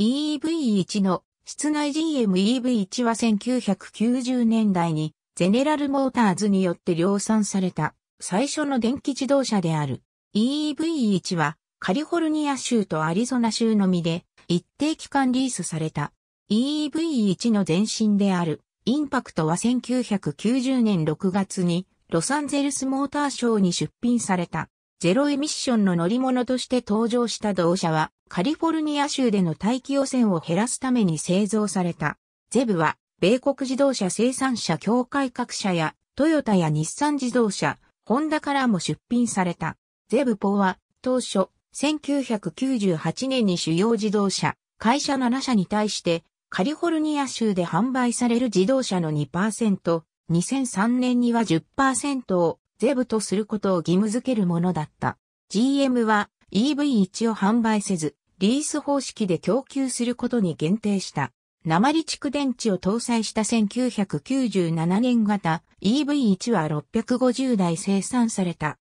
EEV1 の室内 GMEV1 は1990年代にゼネラルモーターズによって量産された最初の電気自動車である。EEV1 はカリフォルニア州とアリゾナ州のみで一定期間リースされた。EEV1 の前身であるインパクトは1990年6月にロサンゼルスモーターショーに出品された。ゼロエミッションの乗り物として登場した同社は、カリフォルニア州での大気汚染を減らすために製造された。ゼブは、米国自動車生産者協会各社や、トヨタや日産自動車、ホンダからも出品された。ゼブポは、当初、1998年に主要自動車、会社7社に対して、カリフォルニア州で販売される自動車の2%、2003年には10%をゼブとすることを義務付けるものだった。GM は EV1 を販売せず、リース方式で供給することに限定した。鉛蓄電池を搭載した1997年型 EV1 は650台生産された。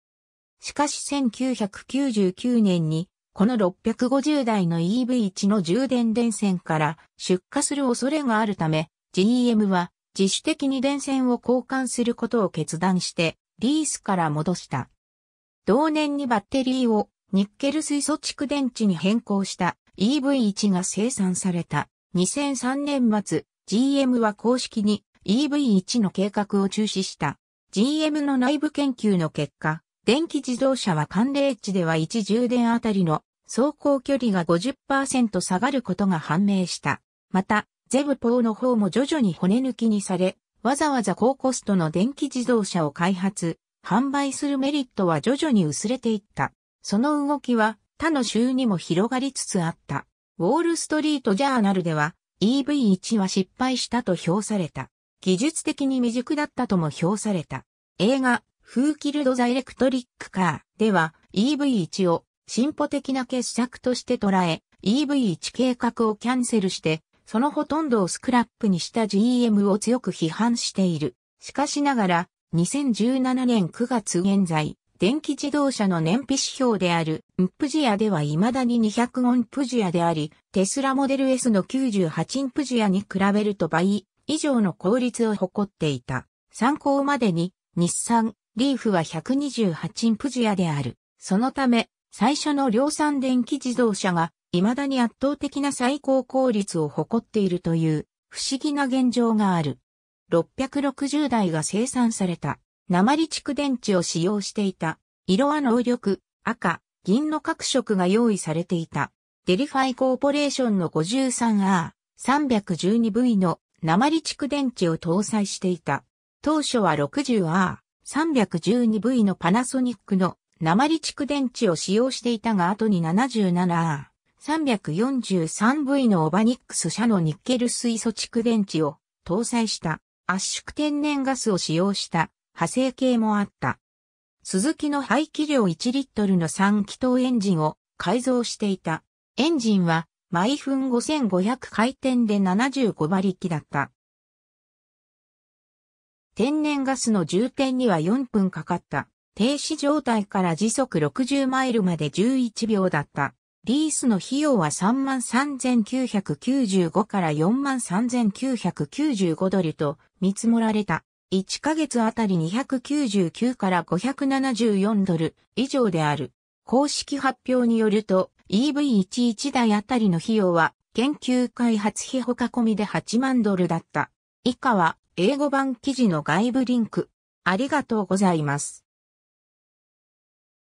しかし1999年にこの650台の EV1 の充電電線から出荷する恐れがあるため GM は自主的に電線を交換することを決断してリースから戻した。同年にバッテリーをニッケル水素蓄電池に変更した EV1 が生産された。2003年末、GM は公式に EV1 の計画を中止した。GM の内部研究の結果、電気自動車は寒冷地では1充電あたりの走行距離が50%下がることが判明した。また、ゼブポーの方も徐々に骨抜きにされ、わざわざ高コストの電気自動車を開発、販売するメリットは徐々に薄れていった。その動きは他の州にも広がりつつあった。ウォールストリートジャーナルでは EV1 は失敗したと評された。技術的に未熟だったとも評された。映画、フーキルド・ザ・エレクトリック・カーでは EV1 を進歩的な傑作として捉え、EV1 計画をキャンセルしてそのほとんどをスクラップにした GM を強く批判している。しかしながら、2017年9月現在、電気自動車の燃費指標である、ンプジアでは未だに200オンプジアであり、テスラモデル S の98インプジアに比べると倍以上の効率を誇っていた。参考までに、日産、リーフは128インプジアである。そのため、最初の量産電気自動車が未だに圧倒的な最高効率を誇っているという不思議な現状がある。660台が生産された、鉛蓄電池を使用していた、色は能力、赤、銀の各色が用意されていた。デリファイコーポレーションの 53R、312V の鉛蓄電池を搭載していた。当初は 60R、312V のパナソニックの鉛蓄電池を使用していたが後に 77R、343V のオバニックス社のニッケル水素蓄電池を搭載した圧縮天然ガスを使用した派生系もあった。鈴木の排気量1リットルの3気筒エンジンを改造していた。エンジンは毎分5500回転で75馬力だった。天然ガスの充填には4分かかった。停止状態から時速60マイルまで11秒だった。リースの費用は33,995から43,995ドルと見積もられた。1ヶ月あたり299から574ドル以上である。公式発表によると EV11 台あたりの費用は研究開発費他込みで8万ドルだった。以下は英語版記事の外部リンク。ありがとうございます。